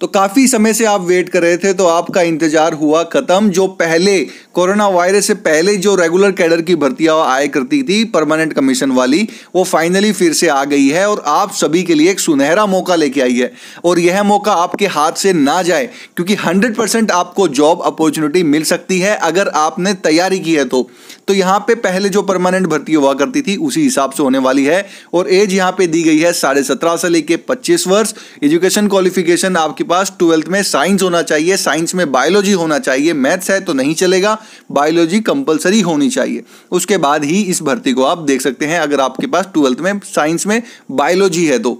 तो काफ़ी समय से आप वेट कर रहे थे तो आपका इंतजार हुआ ख़त्म जो पहले कोरोना वायरस से पहले जो रेगुलर कैडर की भर्ती आया करती थी परमानेंट कमीशन वाली वो फाइनली फिर से आ गई है और आप सभी के लिए एक सुनहरा मौका लेके आई है और यह मौका आपके हाथ से ना जाए क्योंकि हंड्रेड परसेंट आपको जॉब अपॉर्चुनिटी मिल सकती है अगर आपने तैयारी की है तो तो यहाँ पे पहले जो परमानेंट भर्ती हुआ करती थी उसी हिसाब से होने वाली है और एज यहाँ पे दी गई है साढ़े सत्रह से लेके पच्चीस वर्ष एजुकेशन क्वालिफिकेशन आपकी पास ट्वेल्थ में साइंस होना चाहिए साइंस में बायोलॉजी होना चाहिए मैथ्स है तो नहीं चलेगा बायोलॉजी कंपलसरी होनी चाहिए उसके बाद ही इस भर्ती को आप देख सकते हैं अगर आपके पास ट्वेल्थ में साइंस में बायोलॉजी है तो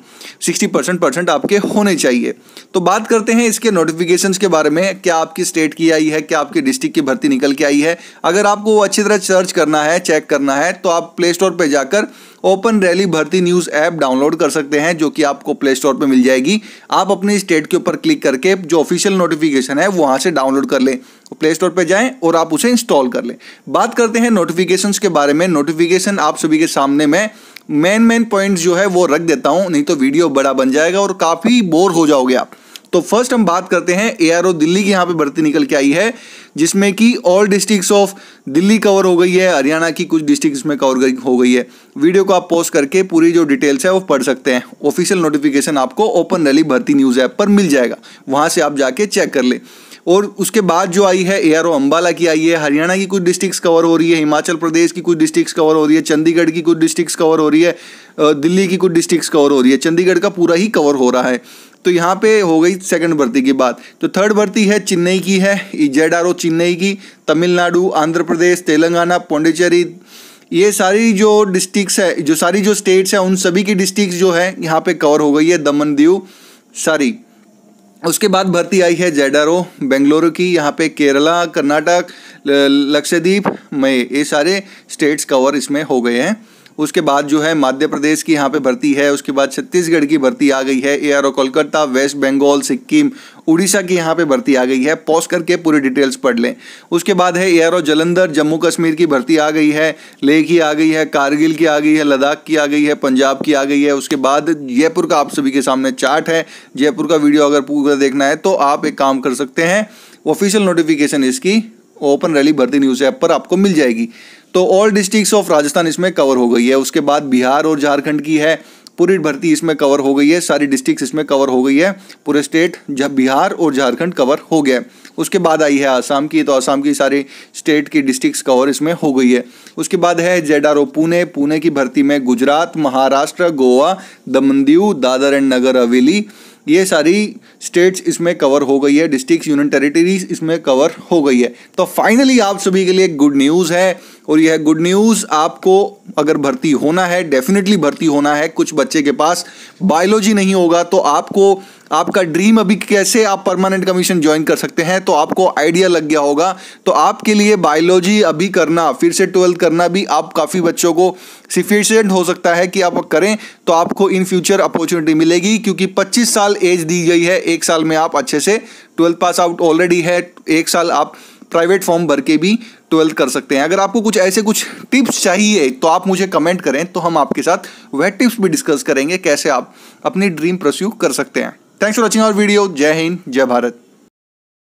सिक्सटी परसेंट परसेंट आपके होने चाहिए तो बात करते हैं इसके नोटिफिकेशन के बारे में क्या आपकी स्टेट की आई है क्या आपकी डिस्ट्रिक्ट की भर्ती निकल के आई है अगर आपको अच्छी तरह सर्च करना है चेक करना है तो आप प्ले स्टोर पर जाकर ओपन रैली भर्ती न्यूज़ ऐप डाउनलोड कर सकते हैं जो कि आपको प्ले स्टोर पर मिल जाएगी आप अपने स्टेट के ऊपर क्लिक करके जो ऑफिशियल नोटिफिकेशन है वहाँ से डाउनलोड कर लें प्ले स्टोर पर जाएं और आप उसे इंस्टॉल कर लें बात करते हैं नोटिफिकेशन के बारे में नोटिफिकेशन आप सभी के सामने में मेन मेन पॉइंट्स जो है वो रख देता हूँ नहीं तो वीडियो बड़ा बन जाएगा और काफ़ी बोर हो जाओगे आप तो फर्स्ट हम बात करते हैं एआरओ दिल्ली की यहाँ पे भर्ती निकल के आई है जिसमें कि all districts of Delhi cover हो गई है हरियाणा की कुछ डिस्ट्रिक्ट्स में कवर हो गई है वीडियो को आप पोस्ट करके पूरी जो डिटेल्स है वो पढ़ सकते हैं ऑफिशियल नोटिफिकेशन आपको ओपन रैली भर्ती न्यूज़ ऐप पर मिल जाएगा वहाँ से आप जाके चेक कर ले और उसके बाद जो आई है ए अंबाला की आई है हरियाणा की कुछ डिस्ट्रिक्स कवर हो रही है हिमाचल प्रदेश की कुछ डिस्ट्रिक्स कवर हो रही है चंडीगढ़ की कुछ डिस्ट्रिक्स कवर हो रही है दिल्ली की कुछ डिस्ट्रिक्स कवर हो रही है चंडीगढ़ का पूरा ही कवर हो रहा है तो यहाँ पे हो गई सेकंड भर्ती की बात तो थर्ड भर्ती है चेन्नई की है जेड आर ओ चेन्नई की तमिलनाडु आंध्र प्रदेश तेलंगाना पौंडीचेरी ये सारी जो डिस्ट्रिक्स है जो सारी जो स्टेट्स हैं उन सभी की डिस्ट्रिक्स जो है यहाँ पे कवर हो गई है दमन दीव सारी उसके बाद भर्ती आई है जेडारो बेंगलुरु की यहाँ पे केरला कर्नाटक लक्षद्वीप में ये सारे स्टेट्स कवर इसमें हो गए हैं उसके बाद जो है मध्य प्रदेश की यहाँ पे भर्ती है उसके बाद छत्तीसगढ़ की भर्ती आ गई है A R O Kolkata West Bengal Sikkim Orissa की यहाँ पे भर्ती आ गई है पॉज करके पूरी डिटेल्स पढ़ लें उसके बाद है A R O Jalandhar Jammu Kashmir की भर्ती आ गई है लेह की आ गई है कारगिल की आ गई है लद्दाख की आ गई है पंजाब की आ गई है उसके बाद जयपुर का आप सभी के सामने चार्ट है जयपुर का वीडियो अगर पूरा देखना है तो आप एक काम कर सकते हैं ऑफिशियल नोटिफिकेशन इसकी ओपन रैली भर्ती न्यूज़ ऐप पर आपको मिल जाएगी तो ऑल डिस्ट्रिक्स ऑफ राजस्थान इसमें कवर हो गई है उसके बाद बिहार और झारखंड की है पूरी भर्ती इसमें कवर हो गई है सारी डिस्ट्रिक्ट इसमें कवर हो गई है पूरे स्टेट जब बिहार और झारखंड कवर हो गया उसके बाद आई है आसाम की तो आसाम की सारी स्टेट की डिस्ट्रिक्ट कवर इसमें हो गई है उसके बाद है ओ पुणे पुणे की भर्ती में गुजरात महाराष्ट्र गोवा दमनदीव दादर एंड नगर हवेली ये सारी स्टेट्स इसमें कवर हो गई है डिस्ट्रिक्ट यूनियन टेरिटरीज इसमें कवर हो गई है तो फाइनली आप सभी के लिए गुड न्यूज़ है और यह गुड न्यूज़ आपको अगर भर्ती होना है डेफिनेटली भर्ती होना है कुछ बच्चे के पास बायोलॉजी नहीं होगा तो आपको आपका ड्रीम अभी कैसे आप परमानेंट कमीशन ज्वाइन कर सकते हैं तो आपको आइडिया लग गया होगा तो आपके लिए बायोलॉजी अभी करना फिर से ट्वेल्थ करना भी आप काफ़ी बच्चों को सिफिशियंट हो सकता है कि आप करें तो आपको इन फ्यूचर अपॉर्चुनिटी मिलेगी क्योंकि 25 साल एज दी गई है एक साल में आप अच्छे से ट्वेल्थ पास आउट ऑलरेडी है एक साल आप प्राइवेट फॉर्म भर के भी ट्वेल्थ कर सकते हैं अगर आपको कुछ ऐसे कुछ टिप्स चाहिए तो आप मुझे कमेंट करें तो हम आपके साथ वह टिप्स भी डिस्कस करेंगे कैसे आप अपनी ड्रीम प्रस्यू कर सकते हैं thanks for watching our video Jai Hind जय भारत